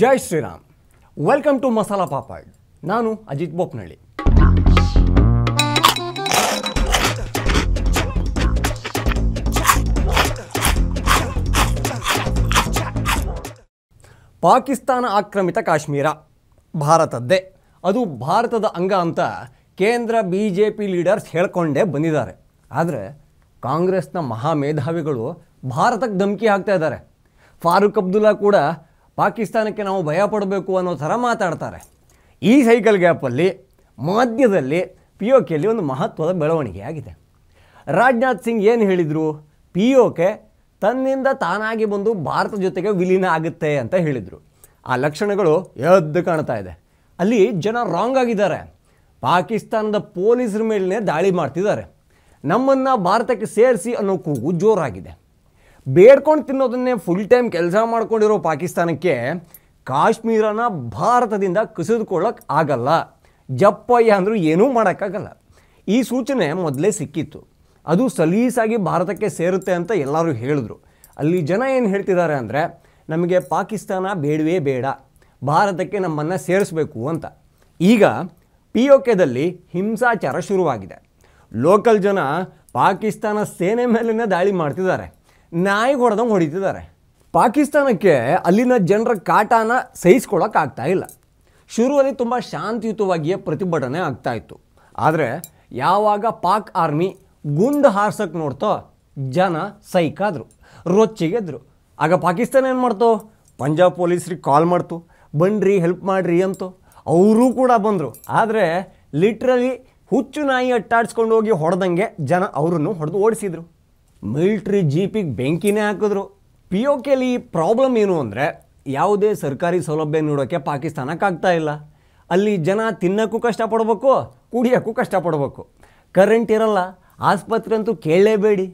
Jai Shriram welcome to Masala Papad ನಾನು ಅಜಿತ್ ಬೋಪ್ನಳ್ಳಿ ಪಾಕಿಸ್ತಾನ ಆಕ್ರಮಿತ ಕಾಶ್ಮೀರ ಭಾರತದ್ದೇ ಅದು ಭಾರತದ ಅಂಗ ಅಂತ ಕೇಂದ್ರ ಬಿ ಜೆ ಪಿ ಲೀಡರ್ಸ್ ಹೇಳ್ಕೊಂಡೇ ಬಂದಿದ್ದಾರೆ ಆದರೆ ಕಾಂಗ್ರೆಸ್ನ ಮಹಾ ಮೇಧಾವಿಗಳು ಭಾರತಕ್ಕೆ ಧಮಕಿ ಹಾಕ್ತಾ ಇದ್ದಾರೆ ಫಾರೂಕ್ ಅಬ್ದುಲ್ಲಾ ಕೂಡ ಪಾಕಿಸ್ತಾನಕ್ಕೆ ನಾವು ಭಯಪಡಬೇಕು ಅನ್ನೋ ಥರ ಮಾತಾಡ್ತಾರೆ ಈ ಸೈಕಲ್ ಗ್ಯಾಪಲ್ಲಿ ಮಧ್ಯದಲ್ಲಿ ಪಿ ಒ ಕೆಯಲ್ಲಿ ಒಂದು ಮಹತ್ವದ ಬೆಳವಣಿಗೆ ಆಗಿದೆ ರಾಜನಾಥ್ ಸಿಂಗ್ ಏನು ಹೇಳಿದರು ಪಿ ಒ ಕೆ ತನ್ನಿಂದ ತಾನಾಗಿ ಬಂದು ಭಾರತ ಜೊತೆಗೆ ವಿಲೀನ ಆಗುತ್ತೆ ಅಂತ ಹೇಳಿದರು ಆ ಲಕ್ಷಣಗಳು ಎದ್ದು ಕಾಣ್ತಾ ಇದೆ ಅಲ್ಲಿ ಜನ ರಾಂಗ್ ಆಗಿದ್ದಾರೆ ಪಾಕಿಸ್ತಾನದ ಪೊಲೀಸರ ಮೇಲೇ ದಾಳಿ ಮಾಡ್ತಿದ್ದಾರೆ ನಮ್ಮನ್ನು ಭಾರತಕ್ಕೆ ಸೇರಿಸಿ ಅನ್ನೋ ಕೂಗು ಜೋರಾಗಿದೆ ಬೇಡ್ಕೊಂಡು ತಿನ್ನೋದನ್ನೇ ಫುಲ್ ಟೈಮ್ ಕೆಲಸ ಮಾಡ್ಕೊಂಡಿರೋ ಪಾಕಿಸ್ತಾನಕ್ಕೆ ಕಾಶ್ಮೀರನ ಭಾರತದಿಂದ ಕಸಿದುಕೊಳ್ಳೋಕೆ ಆಗಲ್ಲ ಜಪ್ಪಯ್ಯ ಅಂದರೂ ಏನೂ ಮಾಡೋಕ್ಕಾಗಲ್ಲ ಈ ಸೂಚನೆ ಮೊದಲೇ ಸಿಕ್ಕಿತ್ತು ಅದು ಸಲೀಸಾಗಿ ಭಾರತಕ್ಕೆ ಸೇರುತ್ತೆ ಅಂತ ಎಲ್ಲರೂ ಹೇಳಿದ್ರು ಅಲ್ಲಿ ಜನ ಏನು ಹೇಳ್ತಿದ್ದಾರೆ ಅಂದರೆ ನಮಗೆ ಪಾಕಿಸ್ತಾನ ಬೇಡವೇ ಬೇಡ ಭಾರತಕ್ಕೆ ನಮ್ಮನ್ನು ಸೇರಿಸಬೇಕು ಅಂತ ಈಗ ಪಿ ಒ ಕೆದಲ್ಲಿ ಹಿಂಸಾಚಾರ ಶುರುವಾಗಿದೆ ಲೋಕಲ್ ಜನ ಪಾಕಿಸ್ತಾನ ಸೇನೆ ಮೇಲಿನ ದಾಳಿ ಮಾಡ್ತಿದ್ದಾರೆ ನಾಯಿ ಹೊಡೆದಂಗೆ ಹೊಡಿತಿದ್ದಾರೆ ಪಾಕಿಸ್ತಾನಕ್ಕೆ ಅಲ್ಲಿನ ಜನರ ಕಾಟಾನ ಸಹಿಸ್ಕೊಳ್ಳೋಕ್ಕಾಗ್ತಾ ಇಲ್ಲ ಶುರುವಲ್ಲಿ ತುಂಬ ಶಾಂತಿಯುತವಾಗಿಯೇ ಪ್ರತಿಭಟನೆ ಆಗ್ತಾ ಇತ್ತು ಆದರೆ ಯಾವಾಗ ಪಾಕ್ ಆರ್ಮಿ ಗುಂಡು ಹಾರ್ಸಕ್ಕೆ ನೋಡ್ತೋ ಜನ ಸೈಕಾದರು ರೊಚ್ಚಿಗೆದ್ರು ಆಗ ಪಾಕಿಸ್ತಾನ ಏನು ಮಾಡ್ತೋ ಪಂಜಾಬ್ ಪೊಲೀಸ್ರಿಗೆ ಕಾಲ್ ಮಾಡ್ತು ಬನ್ನಿರಿ ಹೆಲ್ಪ್ ಮಾಡಿರಿ ಅಂತು ಅವರೂ ಕೂಡ ಬಂದರು ಆದರೆ ಲಿಟ್ರಲಿ ಹುಚ್ಚು ನಾಯಿ ಅಟ್ಟಾಡಿಸ್ಕೊಂಡು ಹೋಗಿ ಹೊಡೆದಂಗೆ ಜನ ಅವರನ್ನು ಹೊಡೆದು ಓಡಿಸಿದರು ಮಿಲ್ಟ್ರಿ ಜೀಪಿಗೆ ಬೆಂಕಿನೇ ಹಾಕಿದ್ರು ಪಿ ಒ ಕೆಲಿ ಪ್ರಾಬ್ಲಮ್ ಏನು ಅಂದರೆ ಯಾವುದೇ ಸರ್ಕಾರಿ ಸೌಲಭ್ಯ ಪಾಕಿಸ್ತಾನಕ್ಕೆ ಆಗ್ತಾ ಇಲ್ಲ ಅಲ್ಲಿ ಜನ ತಿನ್ನೋಕ್ಕೂ ಕಷ್ಟಪಡಬೇಕು ಕುಡಿಯೋಕ್ಕೂ ಕಷ್ಟಪಡಬೇಕು ಕರೆಂಟ್ ಇರಲ್ಲ ಆಸ್ಪತ್ರೆ ಅಂತೂ ಕೇಳಲೇಬೇಡಿ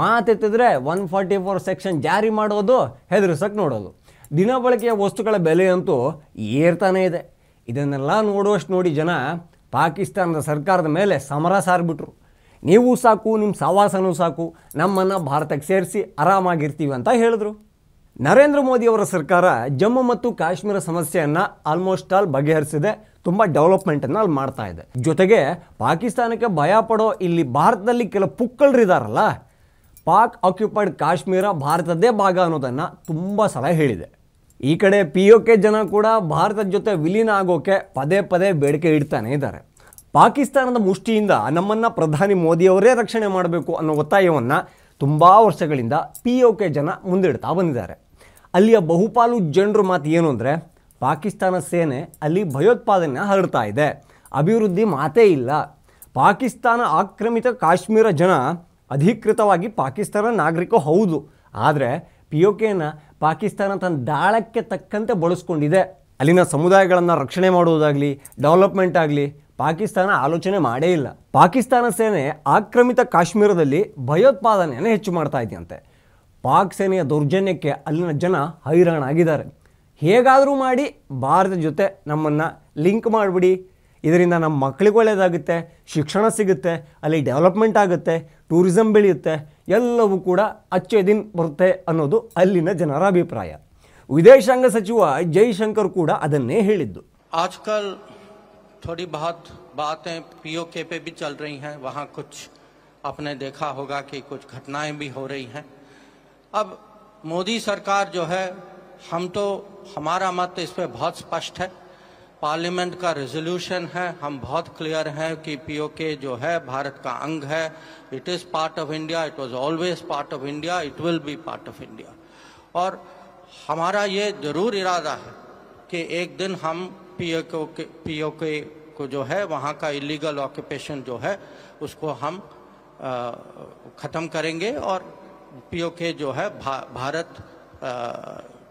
ಮಾತೆತ್ತಿದ್ರೆ ಒನ್ ಫಾರ್ಟಿ ಫೋರ್ ಸೆಕ್ಷನ್ ಜಾರಿ ಮಾಡೋದು ಹೆದರ್ಸಕ್ಕೆ ನೋಡೋದು ದಿನ ಬಳಕೆಯ ವಸ್ತುಗಳ ಬೆಲೆ ಅಂತೂ ಏರ್ತಾನೇ ಇದೆ ಇದನ್ನೆಲ್ಲ ನೋಡುವಷ್ಟು ನೋಡಿ ಜನ ಪಾಕಿಸ್ತಾನದ ಸರ್ಕಾರದ ಮೇಲೆ ಸಮರ ಸಾರಿಬಿಟ್ರು ನೀವು ಸಾಕು ನಿಮ್ಮ ಸಹವಾಸನೂ ಸಾಕು ನಮ್ಮನ್ನು ಭಾರತಕ್ಕೆ ಸೇರಿಸಿ ಆರಾಮಾಗಿರ್ತೀವಿ ಅಂತ ಹೇಳಿದ್ರು ನರೇಂದ್ರ ಮೋದಿಯವರ ಸರ್ಕಾರ ಜಮ್ಮು ಮತ್ತು ಕಾಶ್ಮೀರ ಸಮಸ್ಯೆಯನ್ನು ಆಲ್ಮೋಸ್ಟ್ ಆಲ್ ಬಗೆಹರಿಸಿದೆ ತುಂಬ ಡೆವಲಪ್ಮೆಂಟನ್ನು ಅಲ್ಲಿ ಮಾಡ್ತಾ ಇದೆ ಜೊತೆಗೆ ಪಾಕಿಸ್ತಾನಕ್ಕೆ ಭಯ ಪಡೋ ಇಲ್ಲಿ ಭಾರತದಲ್ಲಿ ಕೆಲ ಪುಕ್ಕಳರಿದಾರಲ್ಲ ಪಾಕ್ ಆಕ್ಯುಪೈಡ್ ಕಾಶ್ಮೀರ ಭಾರತದ್ದೇ ಭಾಗ ಅನ್ನೋದನ್ನು ತುಂಬ ಸಲ ಹೇಳಿದೆ ಈ ಕಡೆ ಪಿ ಯು ಕೆ ಜನ ಕೂಡ ಭಾರತದ ಜೊತೆ ವಿಲೀನ ಆಗೋಕೆ ಪದೇ ಪದೇ ಬೇಡಿಕೆ ಇಡ್ತಾನೆ ಇದ್ದಾರೆ ಪಾಕಿಸ್ತಾನದ ಮುಷ್ಟಿಯಿಂದ ನಮ್ಮನ್ನು ಪ್ರಧಾನಿ ಮೋದಿಯವರೇ ರಕ್ಷಣೆ ಮಾಡಬೇಕು ಅನ್ನೋ ಒತ್ತಾಯವನ್ನು ತುಂಬ ವರ್ಷಗಳಿಂದ ಪಿ ಒ ಕೆ ಜನ ಮುಂದಿಡ್ತಾ ಬಂದಿದ್ದಾರೆ ಅಲ್ಲಿಯ ಬಹುಪಾಲು ಜನರ ಮಾತು ಏನು ಅಂದರೆ ಪಾಕಿಸ್ತಾನ ಸೇನೆ ಅಲ್ಲಿ ಭಯೋತ್ಪಾದನೆ ಹರಡ್ತಾ ಇದೆ ಅಭಿವೃದ್ಧಿ ಮಾತೇ ಇಲ್ಲ ಪಾಕಿಸ್ತಾನ ಆಕ್ರಮಿತ ಕಾಶ್ಮೀರ ಜನ ಅಧಿಕೃತವಾಗಿ ಪಾಕಿಸ್ತಾನ ನಾಗರಿಕ ಹೌದು ಆದರೆ ಪಿ ಒ ಕೆನ ಪಾಕಿಸ್ತಾನ ತನ್ನ ದಾಳಕ್ಕೆ ತಕ್ಕಂತೆ ಬಳಸ್ಕೊಂಡಿದೆ ಅಲ್ಲಿನ ಸಮುದಾಯಗಳನ್ನು ರಕ್ಷಣೆ ಮಾಡುವುದಾಗಲಿ ಡೆವಲಪ್ಮೆಂಟ್ ಆಗಲಿ ಪಾಕಿಸ್ತಾನ ಆಲೋಚನೆ ಮಾಡೇ ಇಲ್ಲ ಪಾಕಿಸ್ತಾನ ಸೇನೆ ಆಕ್ರಮಿತ ಕಾಶ್ಮೀರದಲ್ಲಿ ಭಯೋತ್ಪಾದನೆಯನ್ನು ಹೆಚ್ಚು ಮಾಡ್ತಾ ಇದೆಯಂತೆ ಪಾಕ್ ಸೇನೆಯ ದೌರ್ಜನ್ಯಕ್ಕೆ ಅಲ್ಲಿನ ಜನ ಹೈರಾಣಾಗಿದ್ದಾರೆ ಹೇಗಾದರೂ ಮಾಡಿ ಭಾರತ ಜೊತೆ ನಮ್ಮನ್ನು ಲಿಂಕ್ ಮಾಡಿಬಿಡಿ ಇದರಿಂದ ನಮ್ಮ ಮಕ್ಕಳಿಗೆ ಒಳ್ಳೆಯದಾಗುತ್ತೆ ಶಿಕ್ಷಣ ಸಿಗುತ್ತೆ ಅಲ್ಲಿ ಡೆವಲಪ್ಮೆಂಟ್ ಆಗುತ್ತೆ ಟೂರಿಸಂ ಬೆಳೆಯುತ್ತೆ ಎಲ್ಲವೂ ಕೂಡ ಅಚ್ಚೆ ದಿನ ಬರುತ್ತೆ ಅನ್ನೋದು ಅಲ್ಲಿನ ಜನರ ಅಭಿಪ್ರಾಯ ವಿದೇಶಾಂಗ ಸಚಿವ ಜೈಶಂಕರ್ ಕೂಡ ಅದನ್ನೇ ಹೇಳಿದ್ದು ಆಜ್ಕಲ್ थोड़ी बहुत बातें पीओके पे भी चल रही हैं वहाँ कुछ आपने देखा होगा कि कुछ घटनाएं भी हो रही हैं अब मोदी सरकार जो है हम तो हमारा मत इस पर बहुत स्पष्ट है पार्लियामेंट का रेजोल्यूशन है हम बहुत क्लियर हैं कि पीओके जो है भारत का अंग है it is part of India it was always part of India it will be part of India और हमारा ये ज़रूर इरादा है कि एक दिन हम ಪಿಓಕೆ ಪಿಓಕೆ کو جو ہے وہاں کا illegal occupation जो है उसको हम खत्म करेंगे और पीओके जो है भारत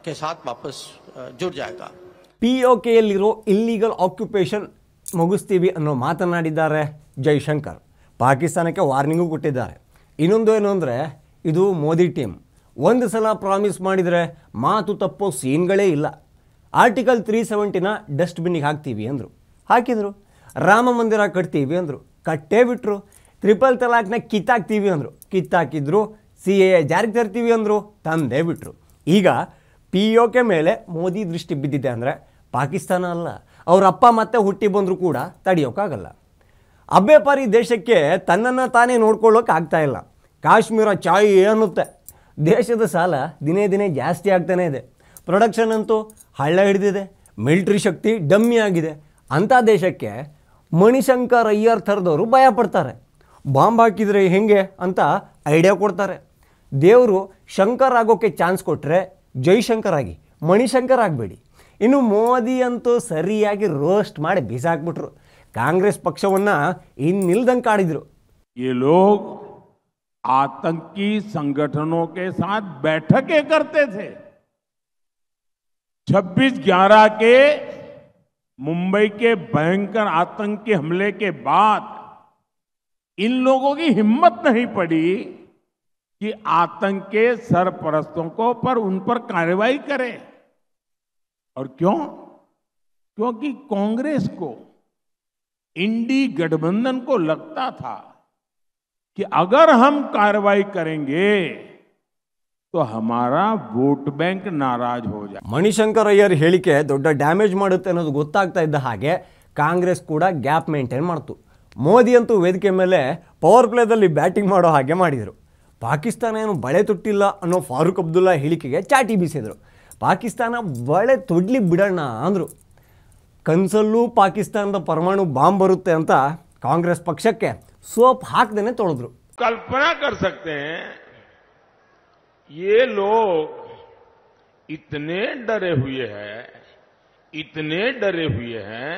के साथ वापस जुड़ जाएगा पीओके ಲಿರೋ illegal occupation ಮುಗಿಸುತ್ತೇವೆ ಅನ್ನು ಮಾತನಾಡಿದ್ದಾರೆ ಜೈ ಶಂಕರ ಪಾಕಿಸ್ತಾನಕ್ಕೆ ವಾರ್ನಿಂಗ್ ಕೊಟ್ಟಿದ್ದಾರೆ ಇನ್ನೊಂದು ಏನು ಅಂದ್ರೆ ಇದು ಮೋದಿ ಟೀಮ್ ಒಂದು ಸಲ ಪ್ರಾಮಿಸ್ ಮಾಡಿದ್ರೆ ಮಾತು ತಪ್ಪೋ ಸೀನ್ ಗಲೇ ಇಲ್ಲ ಆರ್ಟಿಕಲ್ ತ್ರೀ ಸೆವೆಂಟಿನ ಡಸ್ಟ್ಬಿನ್ನಿಗೆ ಹಾಕ್ತೀವಿ ಅಂದರು ಹಾಕಿದರು ರಾಮ ಮಂದಿರ ಕಟ್ತೀವಿ ಅಂದರು ಕಟ್ಟೇ ಬಿಟ್ಟರು ತ್ರಿಪಲ್ ತಲಾಕ್ನ ಕಿತ್ತಾಕ್ತೀವಿ ಅಂದರು ಕಿತ್ತಾಕಿದ್ರು ಸಿ ಎ ಜಾರಿಗೆ ತರ್ತೀವಿ ಅಂದರು ತಂದೇ ಬಿಟ್ಟರು ಈಗ ಪಿ ಓ ಕೆ ಮೇಲೆ ಮೋದಿ ದೃಷ್ಟಿ ಬಿದ್ದಿದೆ ಅಂದರೆ ಪಾಕಿಸ್ತಾನ ಅಲ್ಲ ಅವ್ರ ಅಪ್ಪ ಮತ್ತೆ ಹುಟ್ಟಿ ಬಂದರೂ ಕೂಡ ತಡೆಯೋಕ್ಕಾಗಲ್ಲ ಅಬ್ಬೇಪಾರಿ ದೇಶಕ್ಕೆ ತನ್ನನ್ನು ತಾನೇ ನೋಡ್ಕೊಳ್ಳೋಕೆ ಇಲ್ಲ ಕಾಶ್ಮೀರ ಚಾಯ್ ಅನ್ನುತ್ತೆ ದೇಶದ ಸಾಲ ದಿನೇ ದಿನೇ ಜಾಸ್ತಿ ಆಗ್ತಾನೇ ಇದೆ ಪ್ರೊಡಕ್ಷನ್ ಅಂತೂ ಹಳ್ಳ ಹಿಡಿದಿದೆ ಮಿಲ್ಟ್ರಿ ಶಕ್ತಿ ಡಮ್ಮಿ ಆಗಿದೆ ಅಂಥ ದೇಶಕ್ಕೆ ಮಣಿಶಂಕರ್ ಅಯ್ಯರ್ ಥರದವರು ಪಡ್ತಾರೆ ಬಾಂಬ್ ಹಾಕಿದರೆ ಹೆಂಗೆ ಅಂತ ಐಡಿಯಾ ಕೊಡ್ತಾರೆ ದೇವರು ಶಂಕರ್ ಆಗೋಕ್ಕೆ ಚಾನ್ಸ್ ಕೊಟ್ಟರೆ ಜೈಶಂಕರ್ ಆಗಿ ಮಣಿಶಂಕರ್ ಆಗಬೇಡಿ ಇನ್ನು ಮೋದಿ ಅಂತೂ ಸರಿಯಾಗಿ ರೋಸ್ಟ್ ಮಾಡಿ ಬೀಸಾಕ್ಬಿಟ್ರು ಕಾಂಗ್ರೆಸ್ ಪಕ್ಷವನ್ನು ಇನ್ನಿಲ್ದಂಗೆ ಕಾಡಿದ್ರು ಈ लोग ಆತಂಕಿ ಸಂಘಟನೋಕೆ के साथ छब्बीस ग्यारह के मुंबई के भयंकर आतंकी हमले के बाद इन लोगों की हिम्मत नहीं पड़ी कि आतंक के सरपरस्तों को पर उन पर कार्रवाई करें और क्यों क्योंकि कांग्रेस को इंडी गठबंधन को लगता था कि अगर हम कार्रवाई करेंगे ಸೊ ಹಮಾರ ವೋಟ್ ಬ್ಯಾಂಕ್ ನಾರಾಜ್ ಹೋದ ಮಣಿಶಂಕರ್ ಅಯ್ಯರ್ ಹೇಳಿಕೆ ದೊಡ್ಡ ಡ್ಯಾಮೇಜ್ ಮಾಡುತ್ತೆ ಅನ್ನೋದು ಗೊತ್ತಾಗ್ತಾ ಇದ್ದ ಹಾಗೆ ಕಾಂಗ್ರೆಸ್ ಕೂಡ ಗ್ಯಾಪ್ ಮೇಂಟೈನ್ ಮಾಡ್ತು ಮೋದಿ ಅಂತೂ ವೇದಿಕೆ ಮೇಲೆ ಪವರ್ ಪ್ಲೇದಲ್ಲಿ ಬ್ಯಾಟಿಂಗ್ ಮಾಡೋ ಹಾಗೆ ಮಾಡಿದರು ಪಾಕಿಸ್ತಾನ ಏನು ಬಳೆ ತೊಟ್ಟಿಲ್ಲ ಅನ್ನೋ ಫಾರೂಕ್ ಅಬ್ದುಲ್ಲಾ ಹೇಳಿಕೆಗೆ ಚಾಟಿ ಬೀಸಿದರು ಪಾಕಿಸ್ತಾನ ಬಳೆ ತೊಡ್ಲಿ ಬಿಡೋಣ ಅಂದರು ಕನ್ಸಲ್ಲೂ ಪಾಕಿಸ್ತಾನದ ಪರಮಾಣು ಬಾಂಬ್ ಬರುತ್ತೆ ಅಂತ ಕಾಂಗ್ರೆಸ್ ಪಕ್ಷಕ್ಕೆ ಸೋಪ್ ಹಾಕ್ದೇನೆ ತೊಳೆದ್ರು ಕಲ್ಪನಾ ये लोग इतने डरे हुए हैं इतने डरे हुए हैं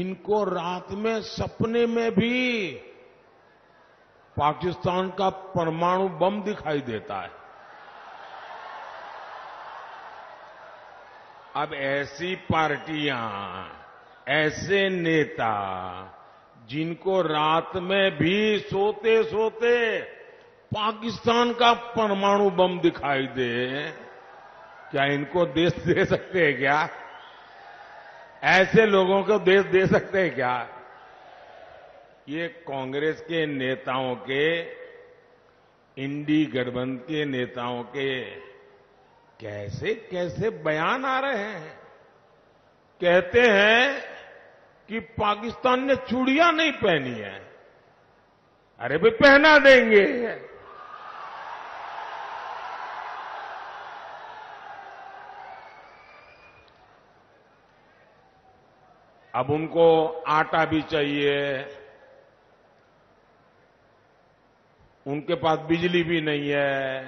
इनको रात में सपने में भी पाकिस्तान का परमाणु बम दिखाई देता है अब ऐसी पार्टियां ऐसे नेता जिनको रात में भी सोते सोते पाकिस्तान का परमाणु बम दिखाई दे क्या इनको देश दे सकते हैं क्या ऐसे लोगों को देश दे सकते हैं क्या ये कांग्रेस के नेताओं के इंडी गठबंध के नेताओं के कैसे कैसे बयान आ रहे हैं कहते हैं कि पाकिस्तान ने चूड़ियां नहीं पहनी है अरे भी पहना देंगे अब उनको आटा भी चाहिए उनके पास बिजली भी नहीं है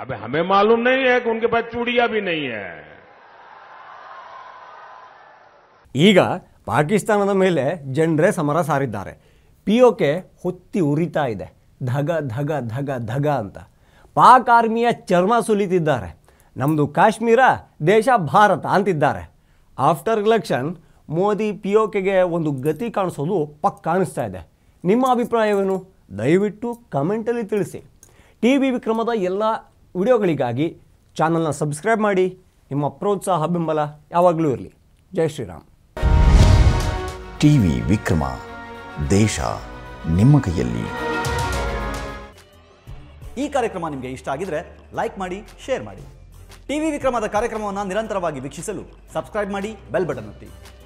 अब हमें मालूम नहीं है कि उनके पास चूड़ियां भी नहीं है ईगा पाकिस्तानದ ಮೇಲೆ ಜೇನ್ರೆ ಸಮರ ಸಾರಿದ್ದಾರೆ ಪಿಓಕೆ ಹುತ್ತಿ ಉriting ಇದೆ ಧಗ ಧಗ ಧಗ ಧಗ ಅಂತ ಪಾಕಾರ್ಮೀಯ ಚರ್ಮ ಸುಲಿತಿದ್ದಾರೆ ನಮ್ದು ಕಾಶ್ಮೀರ ದೇಶ ಭಾರತ ಅಂತಿದ್ದಾರೆ after election Modi P O ಕೆಗೆ ಒಂದು ಗತಿ ಕಾಣಿಸೋದು ಪಕ್ಕ ಕಾಣಿಸ್ತಾ ಇದೆ ನಿಮ್ಮ ಅಭಿಪ್ರಾಯವೇನು ದಯವಿಟ್ಟು ಕಮೆಂಟಲ್ಲಿ ತಿಳಿಸಿ ಟಿ ವಿ ವಿಕ್ರಮದ ಎಲ್ಲ ವಿಡಿಯೋಗಳಿಗಾಗಿ ಚಾನಲ್ನ ಸಬ್ಸ್ಕ್ರೈಬ್ ಮಾಡಿ ನಿಮ್ಮ ಪ್ರೋತ್ಸಾಹ ಬೆಂಬಲ ಯಾವಾಗಲೂ ಇರಲಿ ಜೈ ಶ್ರೀರಾಮ್ ಟಿ ವಿ ವಿಕ್ರಮ ದೇಶ ನಿಮ್ಮ ಕೈಯಲ್ಲಿ ಈ ಕಾರ್ಯಕ್ರಮ ನಿಮಗೆ ಇಷ್ಟ ಆಗಿದ್ರೆ ಲೈಕ್ ಮಾಡಿ ಶೇರ್ ಮಾಡಿ ಟಿ ವಿ ವಿಕ್ರಮದ ಕಾರ್ಯಕ್ರಮವನ್ನು ನಿರಂತರವಾಗಿ ವೀಕ್ಷಿಸಲು ಸಬ್ಸ್ಕ್ರೈಬ್ ಮಾಡಿ ಬೆಲ್ ಬಟನ್ ಒತ್ತಿ